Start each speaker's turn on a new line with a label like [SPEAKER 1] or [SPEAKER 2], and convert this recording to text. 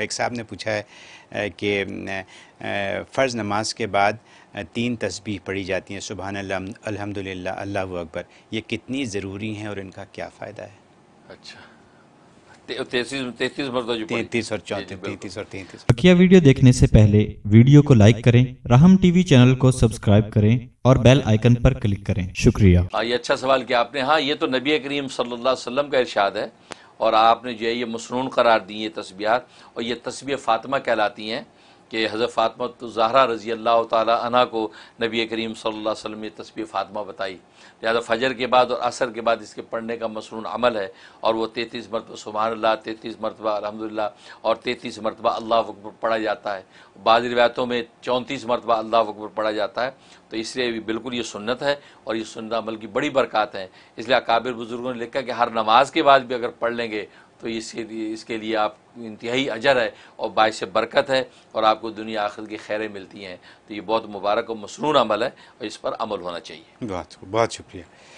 [SPEAKER 1] एक साहब ने पूछा है कि फ़र्ज़ नमाज के बाद तीन तस्बीह पढ़ी जाती हैं सुबह अल्हम्दुलिल्लाह अल्लाह अकबर ये कितनी ज़रूरी हैं और इनका क्या फ़ायदा है
[SPEAKER 2] अच्छा तैतीस और चौंतीस और बकिया
[SPEAKER 3] वीडियो देखने से पहले वीडियो को लाइक करें राहम टीवी चैनल को सब्सक्राइब करें और बेल आइकन पर क्लिक करें शुक्रिया
[SPEAKER 4] हाँ, ये अच्छा सवाल किया आपने हाँ ये तो नबी करीम सल्लल्लाहु अलैहि वसल्लम का इरशाद है और आपने जो है ये मसनून करार दी ये तस्बियात और ये तस्बी फ़ातिमा कहलाती हैं कि हज़रत फ़ातमत तो जहरा रज़ी अल्लाह तला को नबी करीम सल्ला वसम ने तस्वीर फ़ातमा बताई लिहाजा फजर के बाद और असर के बाद इसके पढ़ने का मसनून अमल है और वह तैतीस मरतबा सुबहानल्ला तैतीस मरतबा अलहमदिल्ला और तैंतीस मरतबा अल्लाह अकबर पढ़ा जाता है बाद रिवायतों में चौंतीस मरतबा अल्लाह अकबर पढ़ा जाता है तो इसलिए बिल्कुल ये सुन्नत है और ये सुन्नत अमल की बड़ी बरकत है इसलिए काबिर बुज़ुर्गों ने लिखा कि हर नमाज के बाद भी अगर पढ़ लेंगे तो इसके लिए इसके लिए आप इंतहाई अजर है और बायस बरकत है और आपको दुनिया आखिर की खैरें मिलती हैं तो ये बहुत मुबारक और मसनून अमल है और इस पर अमल होना चाहिए
[SPEAKER 1] बहुत बहुत शुक्रिया